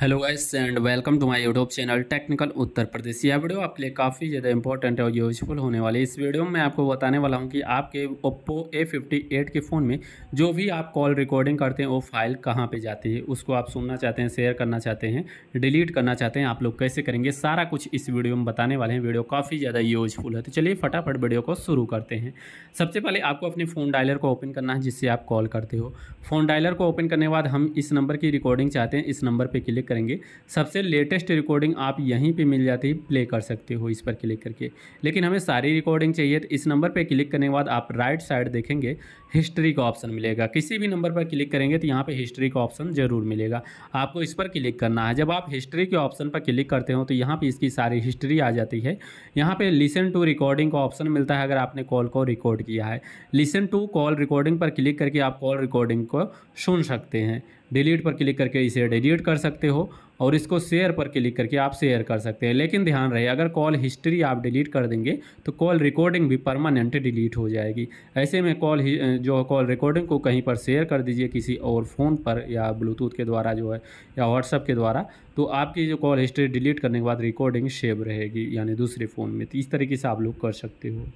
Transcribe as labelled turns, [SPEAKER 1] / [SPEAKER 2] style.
[SPEAKER 1] hello guys and welcome to my YouTube channel technical Uttar Pradesh यह video आपके लिए काफ़ी ज़्यादा इंपॉर्टेंट और यूजफुल होने वाली है इस वीडियो में मैं आपको बताने वाला हूं कि आपके ओप्पो ए फिफ्टी एट के फ़ोन में जो भी आप कॉल रिकॉर्डिंग करते हैं वो फाइल कहां पे जाती है उसको आप सुनना चाहते हैं शेयर करना चाहते हैं डिलीट करना चाहते हैं आप लोग कैसे करेंगे सारा कुछ इस वीडियो में बताने वाले हैं वीडियो काफ़ी ज़्यादा यूजफुल है तो चलिए फटाफट वीडियो को शुरू करते हैं सबसे पहले आपको अपने फ़ोन डायलर को ओपन करना है जिससे आप कॉल करते हो फ़ोन डायलर को ओपन करने के बाद हम इस नंबर की रिकॉर्डिंग चाहते हैं इस नंबर पर क्लिक करेंगे सबसे लेटेस्ट रिकॉर्डिंग आप यहीं पे मिल जाती है प्ले कर सकते हो इस पर क्लिक करके लेकिन हमें सारी रिकॉर्डिंग चाहिए तो इस नंबर पर क्लिक करने के बाद आप राइट साइड देखेंगे हिस्ट्री का ऑप्शन मिलेगा किसी भी नंबर पर क्लिक करेंगे तो यहाँ पर हिस्ट्री का ऑप्शन ज़रूर मिलेगा आपको इस पर क्लिक करना है जब आप हिस्ट्री के ऑप्शन पर क्लिक करते हो तो यहाँ पर इसकी सारी हिस्ट्री आ जाती है यहाँ पर लिसन टू रिकॉर्डिंग का ऑप्शन मिलता है अगर आपने कॉल को रिकॉर्ड किया है लिसन टू कॉल रिकॉर्डिंग पर क्लिक करके आप कॉल रिकॉर्डिंग को सुन सकते हैं डिलीट पर क्लिक करके इसे डिलीट कर सकते हो और इसको शेयर पर क्लिक करके आप शेयर कर सकते हैं लेकिन ध्यान रहे अगर कॉल हिस्ट्री आप डिलीट कर देंगे तो कॉल रिकॉर्डिंग भी परमानेंट डिलीट हो जाएगी ऐसे में कॉल जो कॉल रिकॉर्डिंग को कहीं पर शेयर कर दीजिए किसी और फ़ोन पर या ब्लूटूथ के द्वारा जो है या व्हाट्सअप के द्वारा तो आपकी जो कॉल हिस्ट्री डिलीट करने के बाद रिकॉर्डिंग सेव रहेगी यानी दूसरे फ़ोन में तो इस तरीके से आप लोग कर सकते हो